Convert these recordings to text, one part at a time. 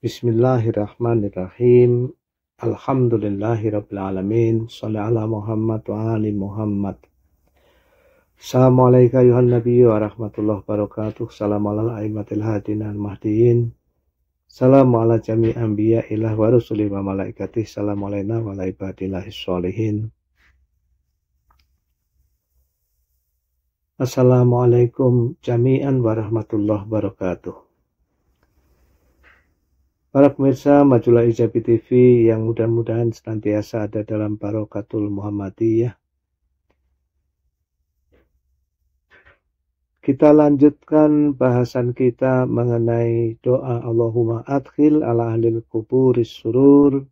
Bismillahirrahmanirrahim. Alhamdulillahirrahmanirrahim. Salli ala Muhammad wa ali Muhammad. Assalamualaikum yuhan nabi wa rahmatullahi wabarakatuh. Salam ala aimatil hadin al mahdiin. Salam ala jami anbiya ilah wa rusuli wa malaikatih. Salam alaina wa ala ibadillahis sholihin. Assalamualaikum jami'an warahmatullahi wabarakatuh. Para pemirsa Majulah Ijabi TV yang mudah-mudahan senantiasa ada dalam barokatul Muhammadiyah. Kita lanjutkan bahasan kita mengenai doa Allahumma adkhil ala ahlil kuburis surur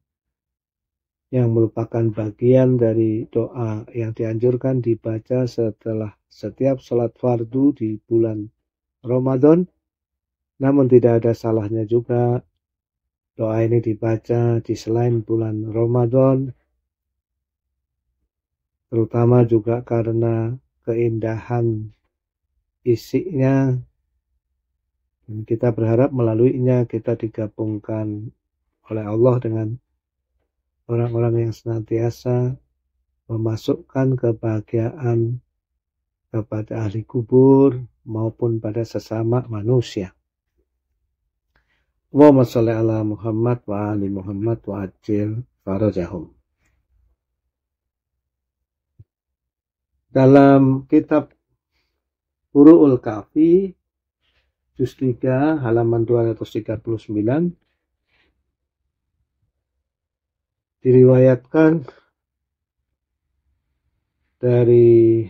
yang merupakan bagian dari doa yang dianjurkan dibaca setelah setiap sholat fardu di bulan Ramadan. Namun tidak ada salahnya juga Doa ini dibaca di selain bulan Ramadan, terutama juga karena keindahan isinya. Dan kita berharap melaluinya kita digabungkan oleh Allah dengan orang-orang yang senantiasa memasukkan kebahagiaan kepada ahli kubur maupun pada sesama manusia. Allahumma sholli ala Muhammad wa ali Muhammad wa ajil farajahum. Dalam kitab Furu'ul Kafi juz 3 halaman 239 diriwayatkan dari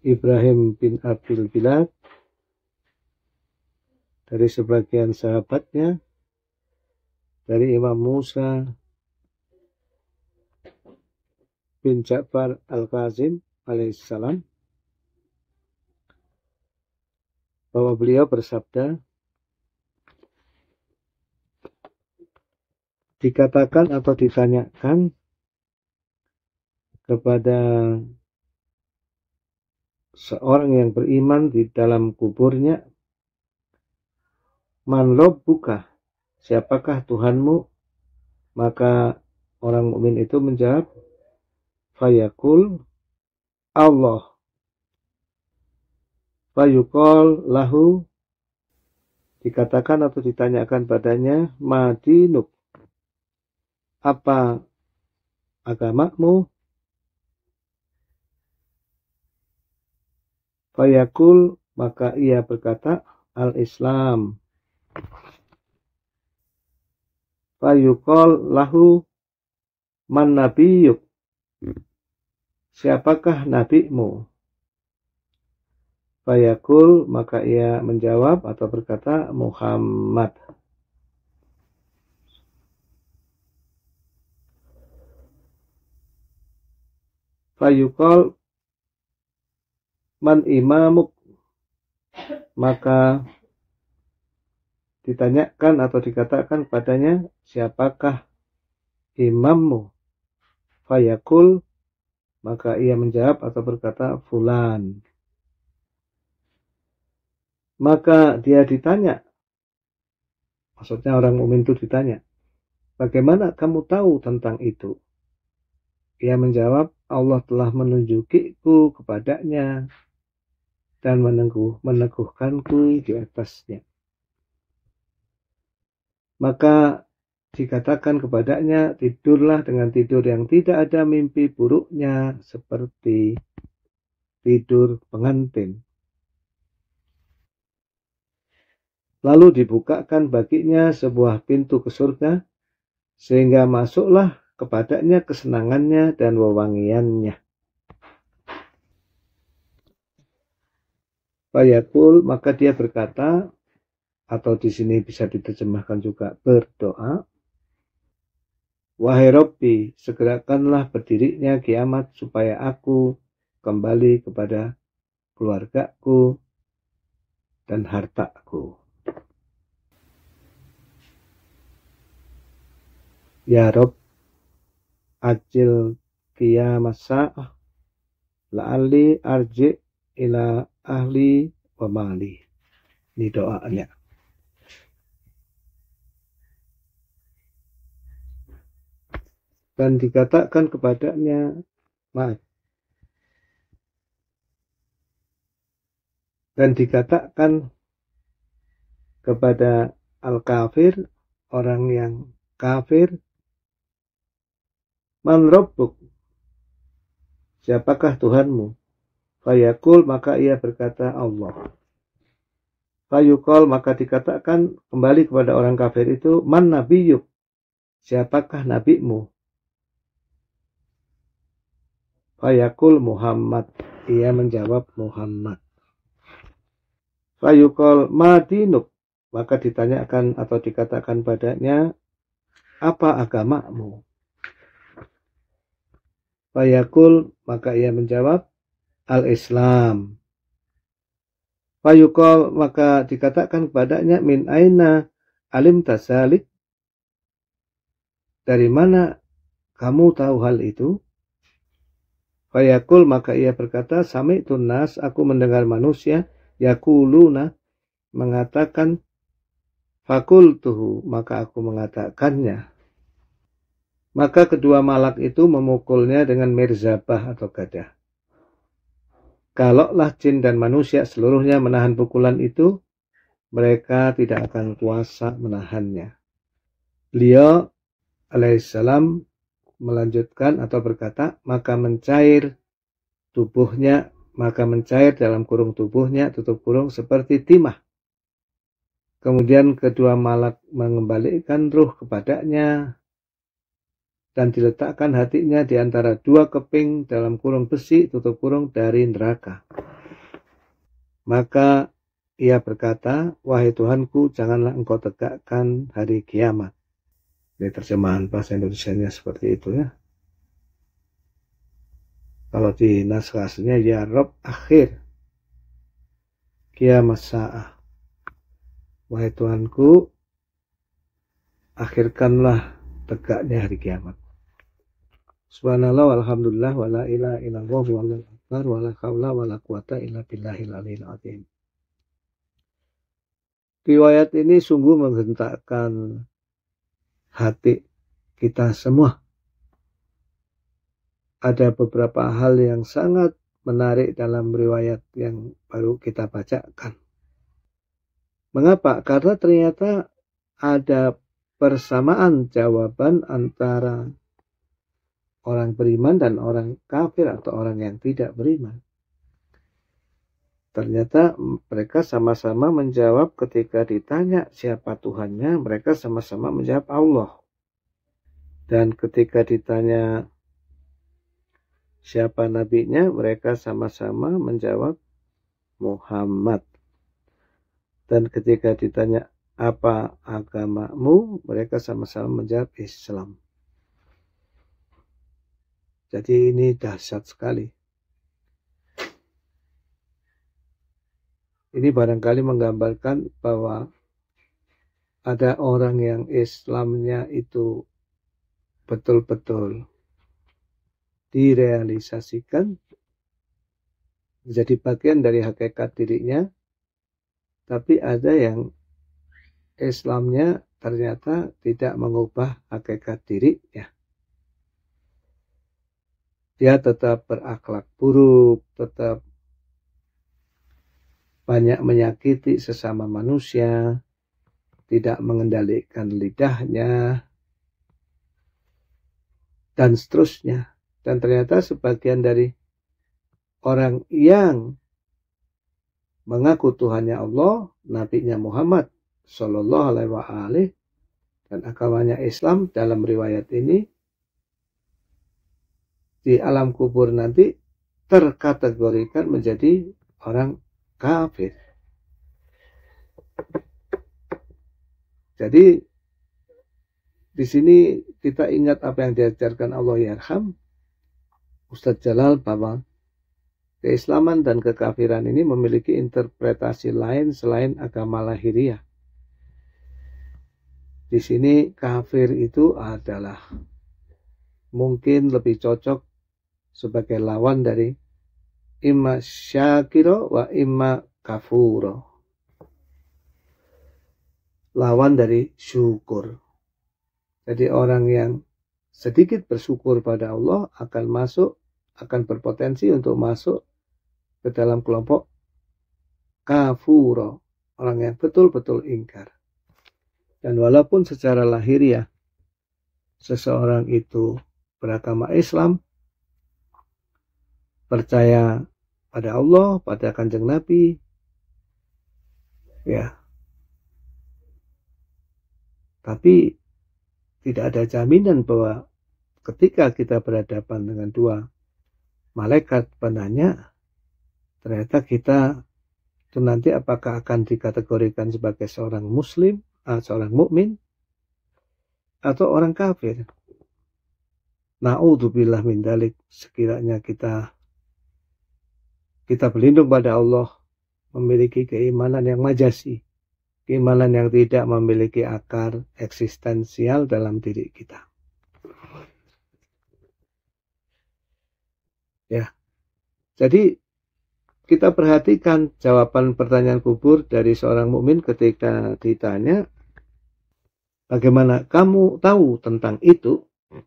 Ibrahim bin Abdul Bilal dari sebagian sahabatnya dari Imam Musa bin Ja'far Al-Qazim alaihissalam bahwa beliau bersabda dikatakan atau ditanyakan kepada seorang yang beriman di dalam kuburnya man buka siapakah Tuhanmu maka orang mukmin itu menjawab fayakul Allah fayukol lahu dikatakan atau ditanyakan padanya madinuk apa agamamu Fayakul maka ia berkata al-Islam. Fayukol lahu man nabi yuk Siapakah nabi mu? Fayakul maka ia menjawab atau berkata Muhammad. Fayukol man imamuk maka ditanyakan atau dikatakan padanya siapakah imammu fayakul maka ia menjawab atau berkata fulan maka dia ditanya maksudnya orang mukmin itu ditanya bagaimana kamu tahu tentang itu ia menjawab Allah telah menunjukiku kepadanya dan meneguh, meneguhkanku di atasnya. Maka dikatakan kepadanya, tidurlah dengan tidur yang tidak ada mimpi buruknya seperti tidur pengantin. Lalu dibukakan baginya sebuah pintu ke surga, sehingga masuklah kepadanya kesenangannya dan wewangiannya. Fayakul maka dia berkata atau di sini bisa diterjemahkan juga berdoa. Wahai Robbi, segerakanlah berdirinya kiamat supaya aku kembali kepada keluargaku dan hartaku. Ya Rob, ajil kiamat sa'ah la'ali arji ila ahli wa mali. Ini doanya. Dan dikatakan kepadanya, maaf. Dan dikatakan kepada al-kafir, orang yang kafir, man rabbuk, siapakah Tuhanmu? Fayakul maka ia berkata Allah. Fayukol maka dikatakan kembali kepada orang kafir itu man nabi yuk Siapakah nabimu? Fayakul Muhammad. Ia menjawab Muhammad. Fayukol madinuk. Maka ditanyakan atau dikatakan padanya apa agamamu? Fayakul maka ia menjawab al-Islam. Fayuqal maka dikatakan kepadanya min aina alim tasalik. Dari mana kamu tahu hal itu? Fayakul maka ia berkata sami tunas aku mendengar manusia yakuluna mengatakan Fakul fakultuhu maka aku mengatakannya. Maka kedua malak itu memukulnya dengan mirzabah atau gadah. Kalaulah jin dan manusia seluruhnya menahan pukulan itu, mereka tidak akan kuasa menahannya. Beliau alaihissalam melanjutkan atau berkata, maka mencair tubuhnya, maka mencair dalam kurung tubuhnya, tutup kurung seperti timah. Kemudian kedua malak mengembalikan ruh kepadanya, dan diletakkan hatinya di antara dua keping dalam kurung besi tutup kurung dari neraka. Maka ia berkata, Wahai Tuhanku, janganlah engkau tegakkan hari kiamat. Ini terjemahan bahasa Indonesia-nya seperti itu ya. Kalau di naskah aslinya ya Rob akhir. Kiamat sa'ah. Wahai Tuhanku, akhirkanlah tegaknya hari kiamat. Subhanallah walhamdulillah wala ilaha illallah wala akbar wala kaula wala quwata illa billahil aliyil azim. Riwayat ini sungguh menghentakkan hati kita semua. Ada beberapa hal yang sangat menarik dalam riwayat yang baru kita bacakan. Mengapa? Karena ternyata ada persamaan jawaban antara orang beriman dan orang kafir atau orang yang tidak beriman. Ternyata mereka sama-sama menjawab ketika ditanya siapa Tuhannya, mereka sama-sama menjawab Allah. Dan ketika ditanya siapa nabinya, mereka sama-sama menjawab Muhammad. Dan ketika ditanya apa agamamu? Mereka sama-sama menjawab Islam. Jadi ini dahsyat sekali. Ini barangkali menggambarkan bahwa ada orang yang Islamnya itu betul-betul direalisasikan menjadi bagian dari hakikat dirinya, tapi ada yang Islamnya ternyata tidak mengubah hakikat dirinya. Dia tetap berakhlak buruk, tetap banyak menyakiti sesama manusia, tidak mengendalikan lidahnya, dan seterusnya. Dan ternyata sebagian dari orang yang mengaku Tuhannya Allah, Nabi-Nya Muhammad Shallallahu Alaihi Wasallam dan agamanya Islam dalam riwayat ini di alam kubur nanti terkategorikan menjadi orang kafir. Jadi di sini kita ingat apa yang diajarkan Allah Yarham ya Ustadz Jalal bahwa keislaman dan kekafiran ini memiliki interpretasi lain selain agama lahiriah. Di sini kafir itu adalah mungkin lebih cocok sebagai lawan dari imma syakiro wa imma kafuro. Lawan dari syukur. Jadi orang yang sedikit bersyukur pada Allah akan masuk, akan berpotensi untuk masuk ke dalam kelompok kafuro. Orang yang betul-betul ingkar. Dan walaupun secara lahiriah ya, seseorang itu beragama Islam, percaya pada Allah, pada kanjeng Nabi, ya. Tapi tidak ada jaminan bahwa ketika kita berhadapan dengan dua malaikat penanya, ternyata kita itu nanti apakah akan dikategorikan sebagai seorang muslim Ah, seorang mukmin atau orang kafir. Na'udzubillah min dalik sekiranya kita kita berlindung pada Allah memiliki keimanan yang majasi, keimanan yang tidak memiliki akar eksistensial dalam diri kita. Ya. Jadi kita perhatikan jawaban pertanyaan kubur dari seorang mukmin ketika ditanya Bagaimana kamu tahu tentang itu? Hmm.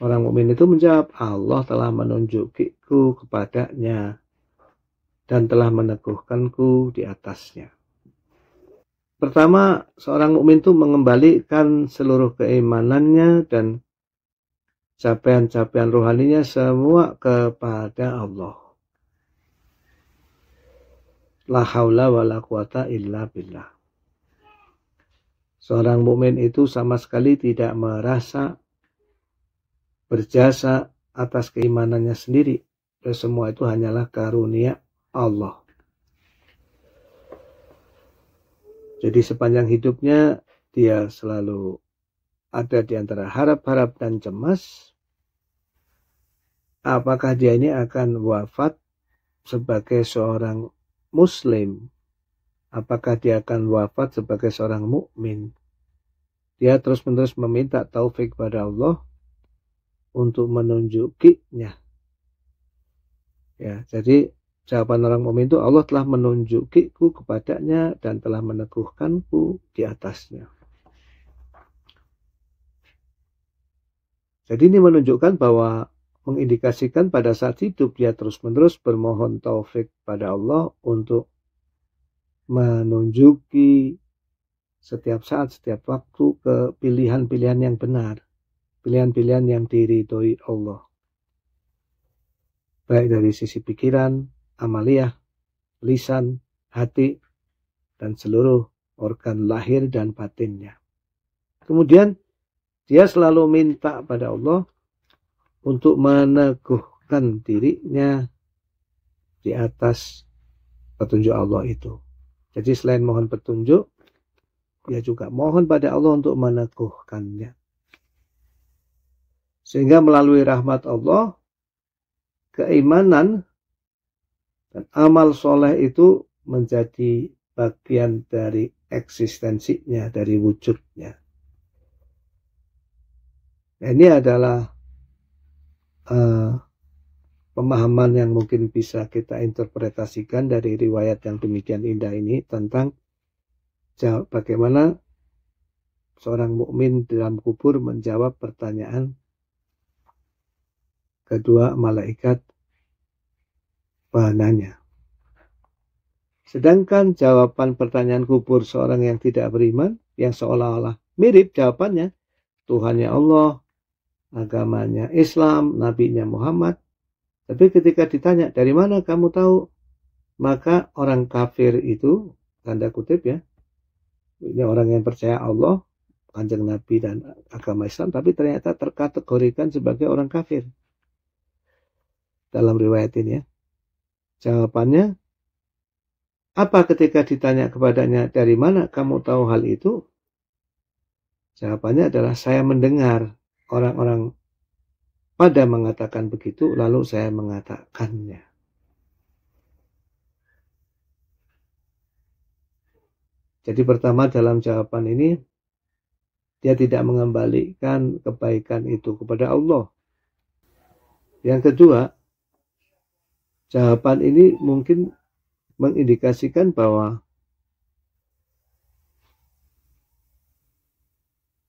Orang mukmin itu menjawab, Allah telah menunjukiku kepadanya dan telah meneguhkanku di atasnya. Pertama, seorang mukmin itu mengembalikan seluruh keimanannya dan capaian-capaian rohaninya semua kepada Allah. La haula wa la quwata illa billah. Seorang mukmin itu sama sekali tidak merasa berjasa atas keimanannya sendiri. Dan semua itu hanyalah karunia Allah. Jadi sepanjang hidupnya dia selalu ada di antara harap-harap dan cemas. Apakah dia ini akan wafat sebagai seorang muslim apakah dia akan wafat sebagai seorang mukmin. Dia terus-menerus meminta taufik pada Allah untuk menunjukinya. Ya, jadi jawaban orang mukmin itu Allah telah menunjukiku kepadanya dan telah meneguhkanku di atasnya. Jadi ini menunjukkan bahwa mengindikasikan pada saat hidup dia terus-menerus bermohon taufik pada Allah untuk menunjuki setiap saat, setiap waktu ke pilihan-pilihan yang benar, pilihan-pilihan yang diridhoi Allah. Baik dari sisi pikiran, amaliah, lisan, hati, dan seluruh organ lahir dan batinnya. Kemudian dia selalu minta pada Allah untuk meneguhkan dirinya di atas petunjuk Allah itu. Jadi selain mohon petunjuk, dia ya juga mohon pada Allah untuk meneguhkannya. Sehingga melalui rahmat Allah, keimanan dan amal soleh itu menjadi bagian dari eksistensinya, dari wujudnya. Nah, ini adalah uh, pemahaman yang mungkin bisa kita interpretasikan dari riwayat yang demikian indah ini tentang bagaimana seorang mukmin dalam kubur menjawab pertanyaan kedua malaikat bahananya. Sedangkan jawaban pertanyaan kubur seorang yang tidak beriman yang seolah-olah mirip jawabannya Tuhannya Allah, agamanya Islam, nabinya Muhammad, tapi ketika ditanya, dari mana kamu tahu? Maka orang kafir itu, tanda kutip ya, ini orang yang percaya Allah, panjang Nabi dan agama Islam, tapi ternyata terkategorikan sebagai orang kafir. Dalam riwayat ini ya. Jawabannya, apa ketika ditanya kepadanya, dari mana kamu tahu hal itu? Jawabannya adalah saya mendengar orang-orang pada mengatakan begitu, lalu saya mengatakannya. Jadi pertama dalam jawaban ini, dia tidak mengembalikan kebaikan itu kepada Allah. Yang kedua, jawaban ini mungkin mengindikasikan bahwa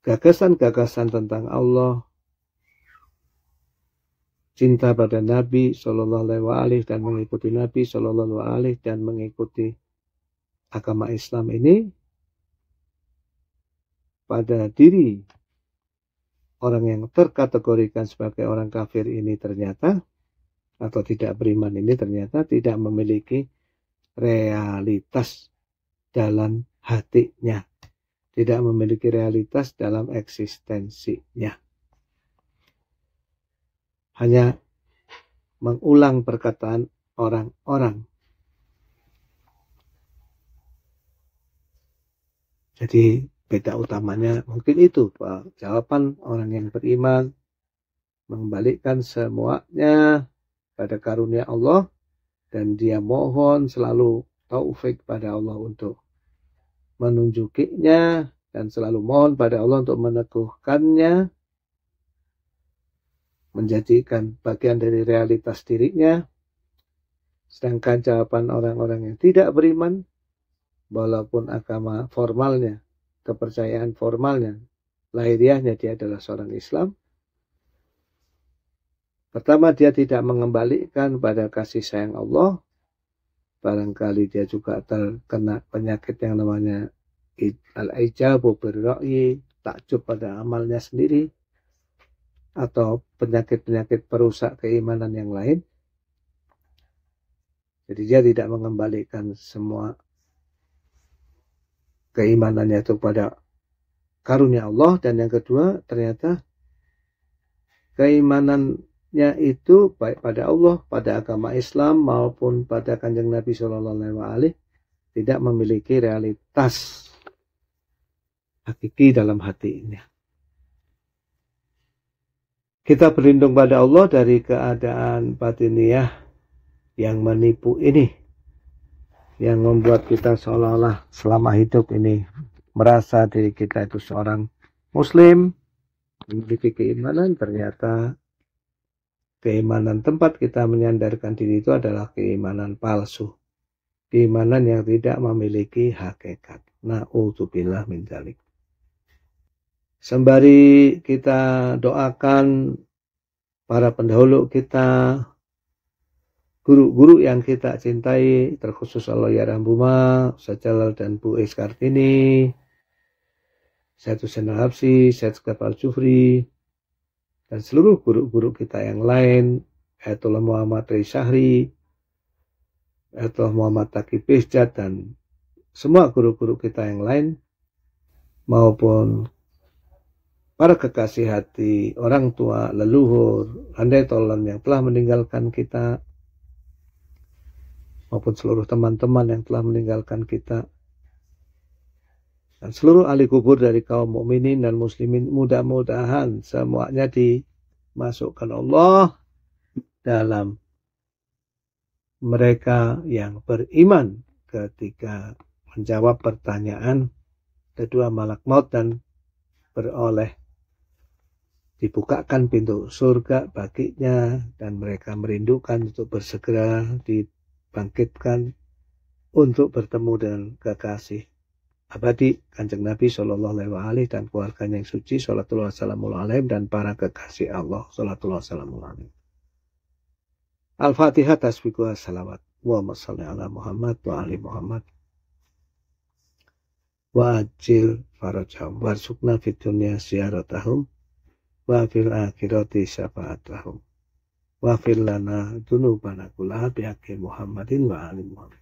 gagasan-gagasan tentang Allah, cinta pada Nabi Shallallahu Alaihi dan mengikuti Nabi Shallallahu Alaihi dan mengikuti agama Islam ini pada diri orang yang terkategorikan sebagai orang kafir ini ternyata atau tidak beriman ini ternyata tidak memiliki realitas dalam hatinya, tidak memiliki realitas dalam eksistensinya hanya mengulang perkataan orang-orang. Jadi beda utamanya mungkin itu Pak. Jawaban orang yang beriman mengembalikan semuanya pada karunia Allah dan dia mohon selalu taufik pada Allah untuk menunjukinya dan selalu mohon pada Allah untuk meneguhkannya menjadikan bagian dari realitas dirinya. Sedangkan jawaban orang-orang yang tidak beriman, walaupun agama formalnya, kepercayaan formalnya, lahiriahnya dia adalah seorang Islam. Pertama, dia tidak mengembalikan pada kasih sayang Allah. Barangkali dia juga terkena penyakit yang namanya al-ijabu berro'i, takjub pada amalnya sendiri, atau penyakit-penyakit perusak keimanan yang lain. Jadi dia tidak mengembalikan semua keimanannya itu pada karunia Allah dan yang kedua ternyata keimanannya itu baik pada Allah, pada agama Islam maupun pada kanjeng Nabi saw tidak memiliki realitas hakiki dalam hatinya. Kita berlindung pada Allah dari keadaan batiniah yang menipu ini. Yang membuat kita seolah-olah selama hidup ini merasa diri kita itu seorang muslim. Memiliki keimanan ternyata keimanan tempat kita menyandarkan diri itu adalah keimanan palsu. Keimanan yang tidak memiliki hakikat. Na'udzubillah min zalik. Sembari kita doakan para pendahulu kita, guru-guru yang kita cintai, terkhusus Allah Ya Rambuma, Sajalal dan Bu Eskartini, Satu Senar Hapsi, Satu Kapal Jufri, dan seluruh guru-guru kita yang lain, Ayatullah Muhammad Syahri Ayatullah Muhammad Taki Bejad, dan semua guru-guru kita yang lain, maupun para kekasih hati, orang tua, leluhur, andai tolan yang telah meninggalkan kita, maupun seluruh teman-teman yang telah meninggalkan kita, dan seluruh ahli kubur dari kaum mukminin dan muslimin mudah-mudahan semuanya dimasukkan Allah dalam mereka yang beriman ketika menjawab pertanyaan kedua malak maut dan beroleh dibukakan pintu surga baginya dan mereka merindukan untuk bersegera dibangkitkan untuk bertemu dengan kekasih abadi kanjeng Nabi Shallallahu Alaihi Wasallam dan keluarganya yang suci Shallallahu Wassalamu Alaihim dan para kekasih Allah Shallallahu Wassalamu Alaihim. Al-Fatihah tasbihku salawat. wa masalli ala Muhammad wa ali Muhammad. Wa ajil farajam warsukna fid dunya wa fil akhirati syafaat wa fil lana dunubana kullaha bihaqqi Muhammadin wa ali Muhammad.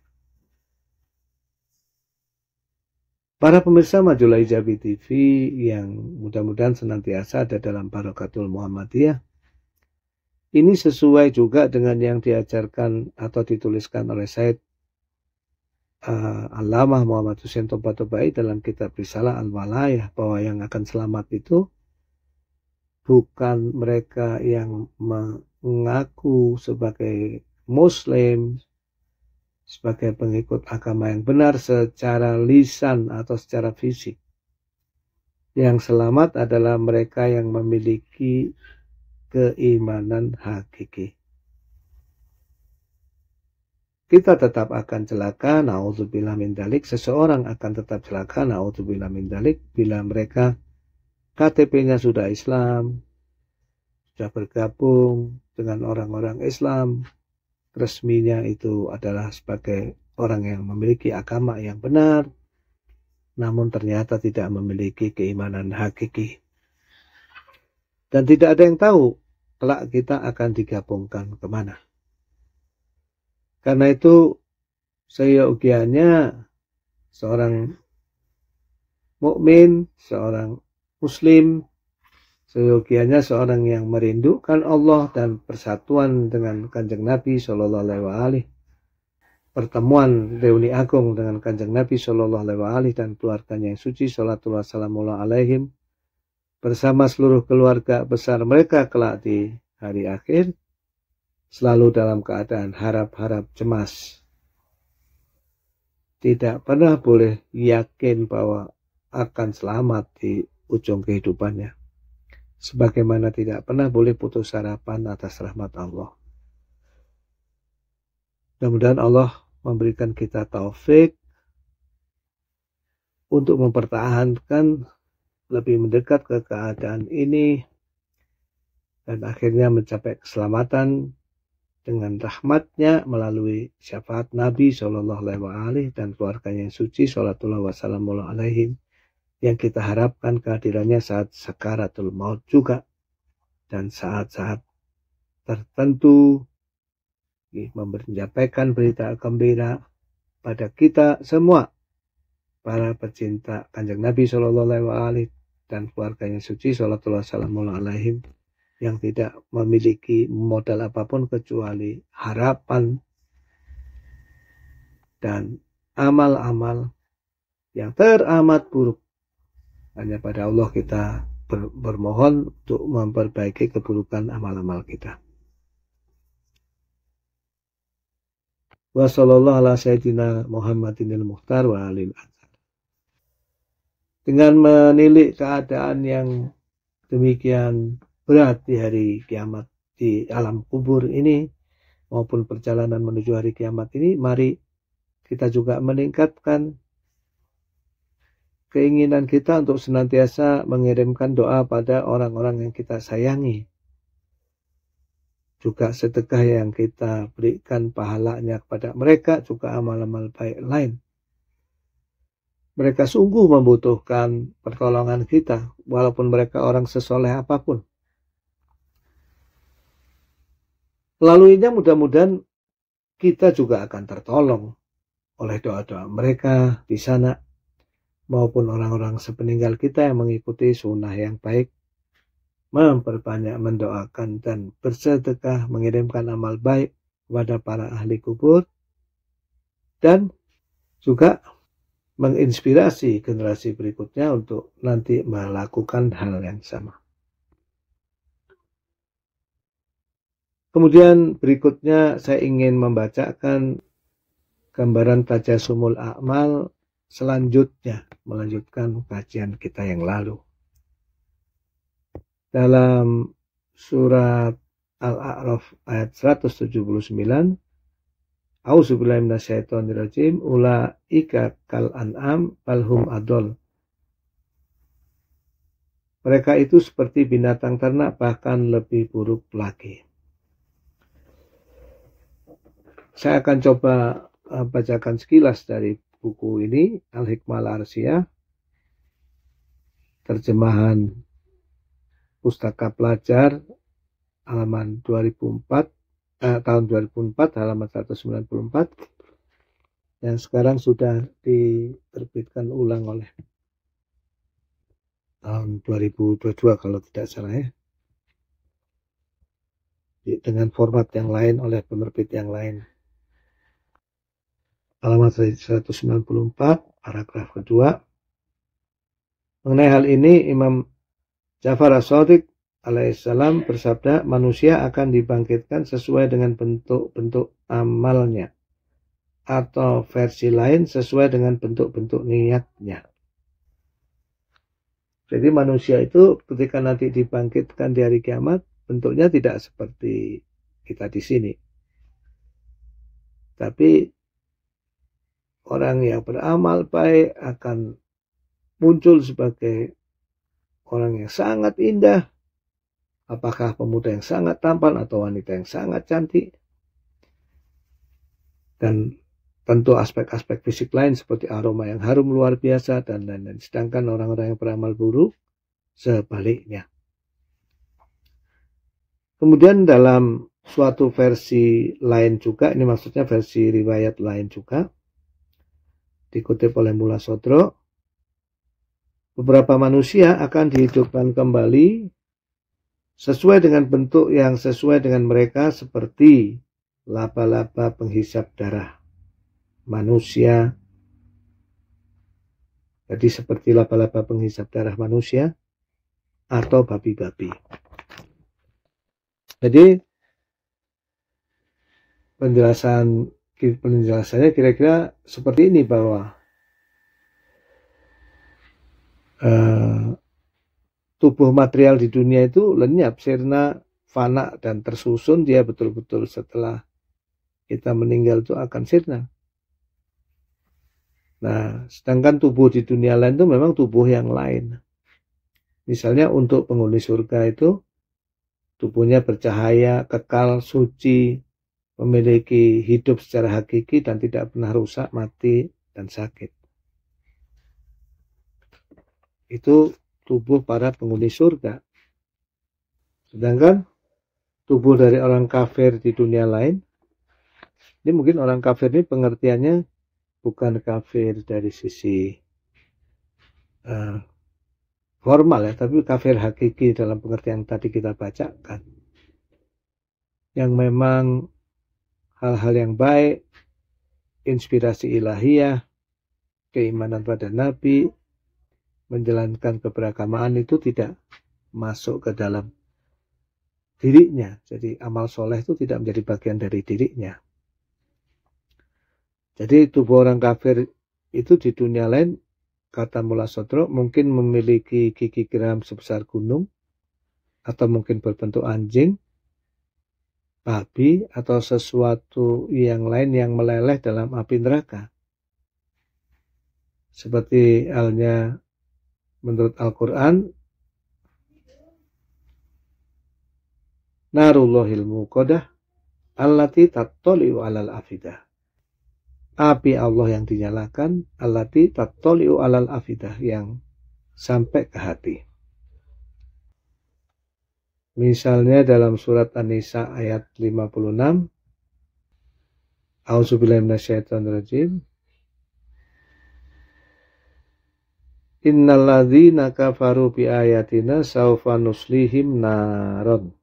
Para pemirsa Majulah Ijabi TV yang mudah-mudahan senantiasa ada dalam Barokatul Muhammadiyah, ini sesuai juga dengan yang diajarkan atau dituliskan oleh Said uh, eh, Alamah Muhammad Hussein Toba Tobai dalam kitab Risalah Al-Walayah bahwa yang akan selamat itu bukan mereka yang mengaku sebagai muslim sebagai pengikut agama yang benar secara lisan atau secara fisik. Yang selamat adalah mereka yang memiliki keimanan hakiki. Kita tetap akan celaka, naudzubillah min dalik. Seseorang akan tetap celaka, naudzubillah min dalik, bila mereka KTP-nya sudah Islam, sudah bergabung dengan orang-orang Islam, resminya itu adalah sebagai orang yang memiliki agama yang benar, namun ternyata tidak memiliki keimanan hakiki. Dan tidak ada yang tahu kelak kita akan digabungkan kemana. Karena itu saya seyogianya seorang mukmin, seorang Muslim seyogianya seorang yang merindukan Allah dan persatuan dengan kanjeng Nabi Shallallahu Alaihi Wasallam. pertemuan reuni agung dengan kanjeng Nabi Shallallahu Alaihi Wasallam dan keluarganya yang suci Salatullah Salamullah Alaihim bersama seluruh keluarga besar mereka kelak di hari akhir selalu dalam keadaan harap-harap cemas tidak pernah boleh yakin bahwa akan selamat di ujung kehidupannya. Sebagaimana tidak pernah boleh putus harapan atas rahmat Allah. Mudah-mudahan Allah memberikan kita taufik untuk mempertahankan lebih mendekat ke keadaan ini dan akhirnya mencapai keselamatan dengan rahmatnya melalui syafaat Nabi Shallallahu Alaihi Wasallam dan keluarganya yang suci Shallallahu Wasallam Alaihi yang kita harapkan kehadirannya saat sakaratul maut juga dan saat-saat tertentu memberjapaikan berita gembira pada kita semua para pecinta kanjeng Nabi Shallallahu Alaihi Wasallam dan keluarganya suci Shallallahu Alaihi yang tidak memiliki modal apapun kecuali harapan dan amal-amal yang teramat buruk hanya pada Allah kita ber, bermohon untuk memperbaiki keburukan amal-amal kita. Wassalamu'alaikum warahmatullahi Muhammadinil Muhtar wa alil Dengan menilik keadaan yang demikian berat di hari kiamat di alam kubur ini maupun perjalanan menuju hari kiamat ini, mari kita juga meningkatkan keinginan kita untuk senantiasa mengirimkan doa pada orang-orang yang kita sayangi. Juga sedekah yang kita berikan pahalanya kepada mereka, juga amal-amal baik lain. Mereka sungguh membutuhkan pertolongan kita, walaupun mereka orang sesoleh apapun. Melaluinya mudah-mudahan kita juga akan tertolong oleh doa-doa mereka di sana maupun orang-orang sepeninggal kita yang mengikuti sunnah yang baik, memperbanyak mendoakan dan bersedekah mengirimkan amal baik kepada para ahli kubur, dan juga menginspirasi generasi berikutnya untuk nanti melakukan hal yang sama. Kemudian berikutnya saya ingin membacakan gambaran Sumul Akmal selanjutnya melanjutkan kajian kita yang lalu. Dalam surat Al-A'raf ayat 179, A'udzubillahi minasyaitonirrajim, ulaika kal an'am balhum adol. Mereka itu seperti binatang ternak bahkan lebih buruk lagi. Saya akan coba eh, bacakan sekilas dari buku ini Al-Hikmah Al Arsia terjemahan Pustaka Pelajar halaman 2004 eh, tahun 2004 halaman 194 yang sekarang sudah diterbitkan ulang oleh tahun 2022 kalau tidak salah ya dengan format yang lain oleh penerbit yang lain halaman 194 paragraf kedua mengenai hal ini Imam Ja'far As-Sadiq alaihissalam bersabda manusia akan dibangkitkan sesuai dengan bentuk-bentuk amalnya atau versi lain sesuai dengan bentuk-bentuk niatnya jadi manusia itu ketika nanti dibangkitkan di hari kiamat bentuknya tidak seperti kita di sini tapi orang yang beramal baik akan muncul sebagai orang yang sangat indah, apakah pemuda yang sangat tampan atau wanita yang sangat cantik. Dan tentu aspek-aspek fisik lain seperti aroma yang harum luar biasa dan lain-lain. Sedangkan orang-orang yang beramal buruk sebaliknya. Kemudian dalam suatu versi lain juga, ini maksudnya versi riwayat lain juga, dikutip oleh Mula Sodro, beberapa manusia akan dihidupkan kembali sesuai dengan bentuk yang sesuai dengan mereka seperti laba-laba penghisap darah manusia. Jadi seperti laba-laba penghisap darah manusia atau babi-babi. Jadi penjelasan penjelasannya kira-kira seperti ini bahwa uh, eh, tubuh material di dunia itu lenyap, sirna, fana dan tersusun dia betul-betul setelah kita meninggal itu akan sirna. Nah, sedangkan tubuh di dunia lain itu memang tubuh yang lain. Misalnya untuk penghuni surga itu tubuhnya bercahaya, kekal, suci, memiliki hidup secara hakiki dan tidak pernah rusak, mati, dan sakit. Itu tubuh para penghuni surga. Sedangkan tubuh dari orang kafir di dunia lain, ini mungkin orang kafir ini pengertiannya bukan kafir dari sisi uh, formal ya, tapi kafir hakiki dalam pengertian tadi kita bacakan. Yang memang hal-hal yang baik, inspirasi ilahiyah, keimanan pada Nabi, menjalankan keberagamaan itu tidak masuk ke dalam dirinya. Jadi amal soleh itu tidak menjadi bagian dari dirinya. Jadi tubuh orang kafir itu di dunia lain, kata Mula Sotro, mungkin memiliki gigi geram sebesar gunung, atau mungkin berbentuk anjing, babi atau sesuatu yang lain yang meleleh dalam api neraka. Seperti halnya menurut Al-Quran, Narullahil muqadah allati tattoli'u alal afidah. Api Allah yang dinyalakan allati tattoli'u alal afidah yang sampai ke hati. Misalnya dalam surat An-Nisa ayat 56. Auzubillahiminasyaitonirrojim. Innalladzina kafaru bi ayatina saufa nuslihim naron.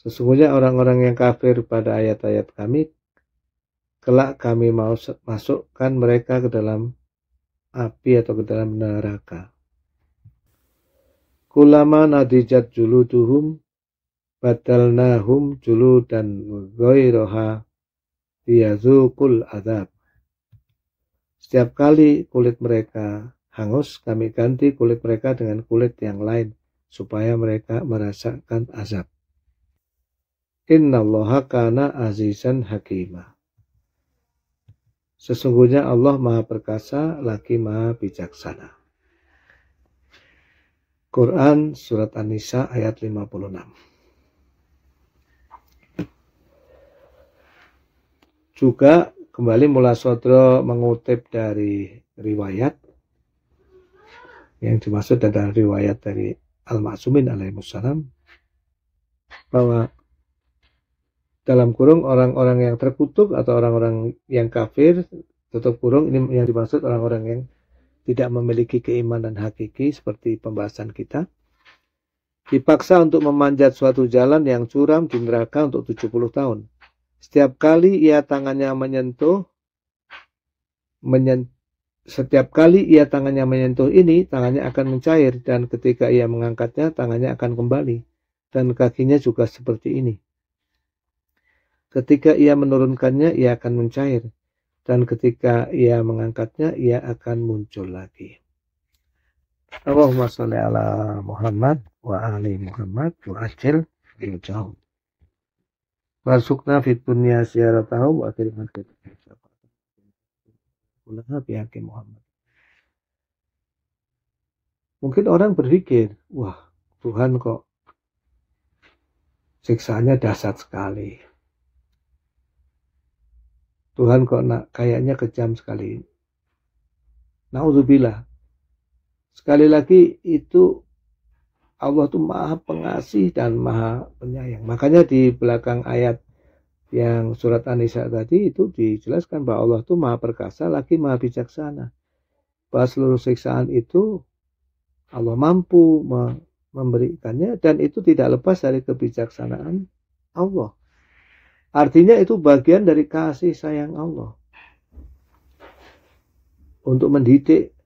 Sesungguhnya orang-orang yang kafir pada ayat-ayat kami, kelak kami mau masukkan mereka ke dalam api atau ke dalam neraka. Kulama nadijat juluduhum badalnahum juludan ghairaha biyazukul adab. Setiap kali kulit mereka hangus, kami ganti kulit mereka dengan kulit yang lain supaya mereka merasakan azab. Innallaha kana azizan hakimah. Sesungguhnya Allah Maha Perkasa lagi Maha Bijaksana. Quran Surat An-Nisa ayat 56. Juga kembali Mula Sodro mengutip dari riwayat yang dimaksud adalah riwayat dari Al-Ma'sumin wassalam bahwa dalam kurung orang-orang yang terkutuk atau orang-orang yang kafir tutup kurung ini yang dimaksud orang-orang yang tidak memiliki keimanan hakiki seperti pembahasan kita. Dipaksa untuk memanjat suatu jalan yang curam di neraka untuk 70 tahun. Setiap kali ia tangannya menyentuh, menyen, setiap kali ia tangannya menyentuh ini, tangannya akan mencair dan ketika ia mengangkatnya, tangannya akan kembali dan kakinya juga seperti ini. Ketika ia menurunkannya, ia akan mencair dan ketika ia mengangkatnya ia akan muncul lagi. Allahumma sholli ala Muhammad wa ali Muhammad wa ajil rijal. Warsukna fit dunya syiaratahu wa fil akhirati Ulama bihaqi Muhammad. Mungkin orang berpikir, wah Tuhan kok siksaannya dahsyat sekali Tuhan kok nak, kayaknya kejam sekali. Nauzubillah. Sekali lagi itu Allah tuh maha pengasih dan maha penyayang. Makanya di belakang ayat yang surat An-Nisa tadi itu dijelaskan bahwa Allah tuh maha perkasa lagi maha bijaksana. Bahwa seluruh siksaan itu Allah mampu memberikannya dan itu tidak lepas dari kebijaksanaan Allah. Artinya itu bagian dari kasih sayang Allah. Untuk mendidik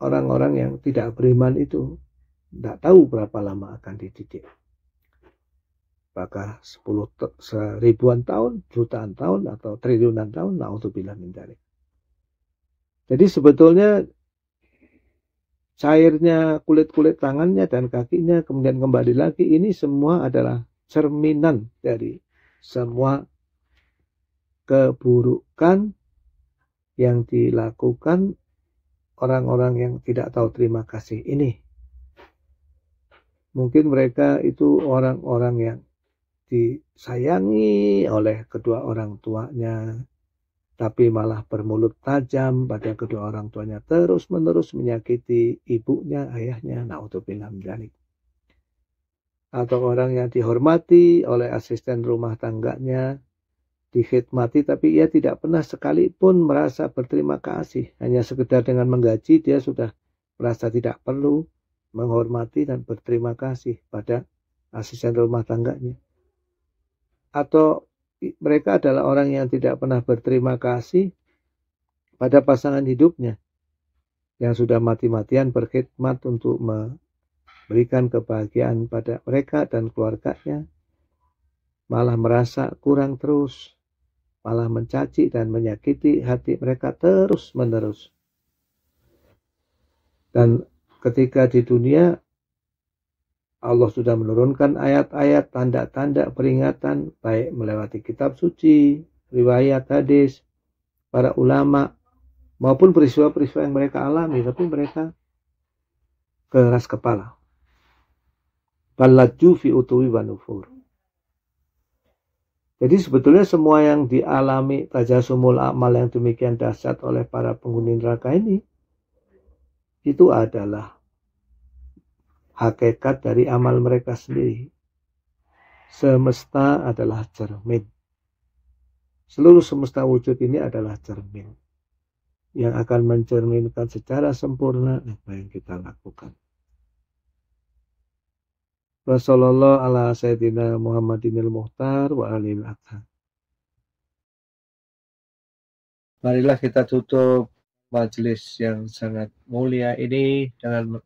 orang-orang yang tidak beriman itu. Tidak tahu berapa lama akan dididik. Apakah sepuluh seribuan tahun, jutaan tahun, atau triliunan tahun, Nah, untuk bilang mencari. Jadi sebetulnya cairnya kulit-kulit tangannya dan kakinya kemudian kembali lagi ini semua adalah cerminan dari semua keburukan yang dilakukan orang-orang yang tidak tahu terima kasih ini. Mungkin mereka itu orang-orang yang disayangi oleh kedua orang tuanya, tapi malah bermulut tajam pada kedua orang tuanya terus-menerus menyakiti ibunya, ayahnya, naudzubillah dzalik atau orang yang dihormati oleh asisten rumah tangganya, dikhidmati tapi ia tidak pernah sekalipun merasa berterima kasih. Hanya sekedar dengan menggaji dia sudah merasa tidak perlu menghormati dan berterima kasih pada asisten rumah tangganya. Atau mereka adalah orang yang tidak pernah berterima kasih pada pasangan hidupnya yang sudah mati-matian berkhidmat untuk Berikan kebahagiaan pada mereka dan keluarganya, malah merasa kurang terus, malah mencaci dan menyakiti hati mereka terus-menerus. Dan ketika di dunia, Allah sudah menurunkan ayat-ayat, tanda-tanda, peringatan, baik melewati kitab suci, riwayat, hadis, para ulama, maupun peristiwa-peristiwa yang mereka alami, tapi mereka keras kepala balaju fi utuwi wanufur. Jadi sebetulnya semua yang dialami raja tajasumul amal yang demikian dahsyat oleh para penghuni neraka ini itu adalah hakikat dari amal mereka sendiri. Semesta adalah cermin. Seluruh semesta wujud ini adalah cermin yang akan mencerminkan secara sempurna apa yang kita lakukan. Wassalamualaikum ala sayyidina Muhammadinil Muhtar wa alil athar. Marilah kita tutup majelis yang sangat mulia ini dengan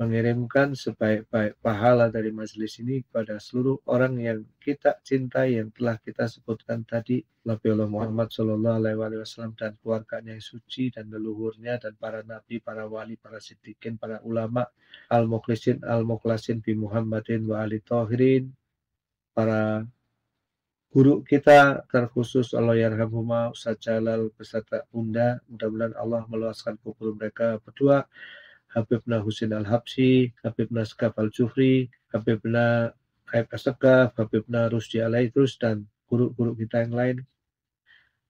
mengirimkan sebaik-baik pahala dari majelis ini kepada seluruh orang yang kita cintai yang telah kita sebutkan tadi Nabi Allah Muhammad Shallallahu Alaihi Wasallam dan keluarganya yang suci dan leluhurnya dan para nabi, para wali, para sedikin para ulama al mukhlisin al mukhlasin bi Muhammadin wa ali tohirin para guru kita terkhusus Allah Yarhamhuma Ustaz Jalal beserta Bunda mudah-mudahan Allah meluaskan kubur mereka berdua Habibna Husin Al-Habsi, Habibna Skaf Al-Jufri, Habibna Aib Asakaf, Habibna Rusdi Alaitrus, dan guru-guru kita yang lain.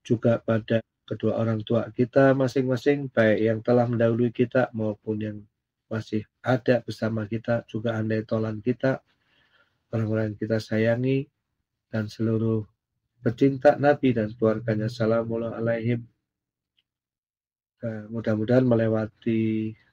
Juga pada kedua orang tua kita masing-masing, baik yang telah mendahului kita maupun yang masih ada bersama kita, juga andai tolan kita, orang-orang yang kita sayangi, dan seluruh pecinta Nabi dan keluarganya. Salamualaikum eh, Mudah-mudahan melewati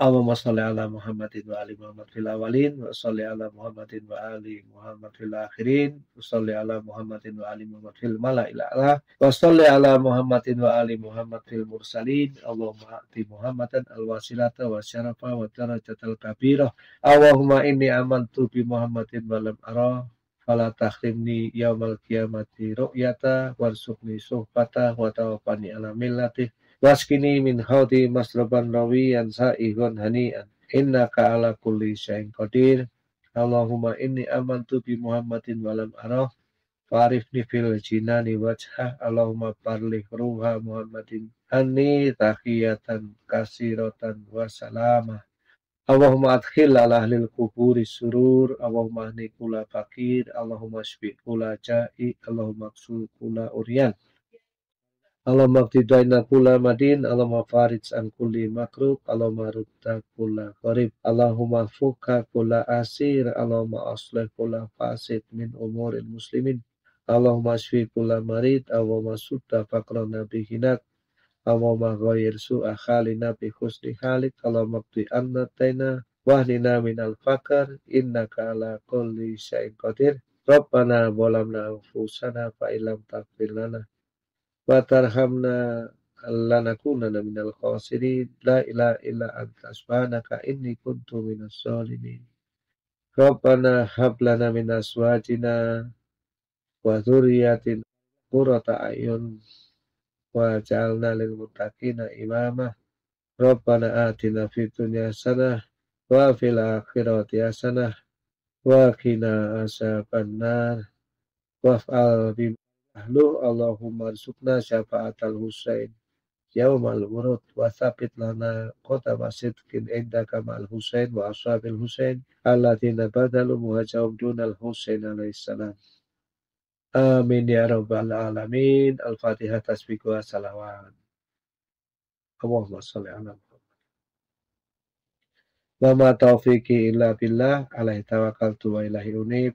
Allahumma sholli ala Muhammadin wa ali Muhammad fil awalin wa sholli ala Muhammadin wa ali Muhammad fil akhirin wa sholli ala Muhammadin wa ali Muhammad fil mala'il a'la wa sholli ala Muhammadin wa ali Muhammad fil mursalin Allahumma ati Muhammadan al wasilata wa syarafa wa darajatal kabirah Allahumma inni amantu bi Muhammadin wa lam ara fala takhrimni yaumal qiyamati ru'yata warzuqni suhbata wa tawaffani ala millatih Waskini min rawi masraban rawiyan sa'ihun an Inna kaala kulli syai'in qadir. Allahumma inni amantu bi Muhammadin walam arah. Farifni fil jinani wajah. Allahumma parlih ruha Muhammadin. Anni tahiyatan kasiratan wasalamah. Allahumma adkhil ala ahlil kuburi surur, Allahumma ahni kula fakir, Allahumma syfi kula ja'i, Allahumma ksu kula uryan. Allahumma qtidaina kula madin, Allahumma farij an kulli makrub, Allahumma rudda kula qarib, Allahumma fuka kula asir, Allahumma aslih kula fasid min umuril muslimin. Allahumma shfi kula marid, Allahumma sudda nabi hinat, Allahumma ghayir su'a khali nabi khusni halik, Allahumma qdi anna taina, min al fakar, innaka ala kulli syai'in qadir. Rabbana bolamna anfusana fa'ilam takfir Fatarhamna lanakunana minal khasirin. La ilaha illa anta subhanaka inni kuntu minas salimin Rabbana hablana minas wajina wa zuriyatin kurata a'yun waj'alna lil mutakina imamah Rabbana atina fid dunya sanah wa fil akhirati hasanah wa qina azabannar waf'al bimu Nahnu Allahumma rizukna syafa'atal Husain. Yaumal wurud wa thabit lana kota sidqin indaka ma'al Husain wa ashabil Husain. Allatina badalu muhajawum dunal Husain alaihissalam. Amin ya rabbal alamin. Al-Fatihah tasbiku wa salawat. Allahumma salli ala Muhammad. Wa ma taufiqi illa billah alaihi tawakkaltu wa ilahi unib.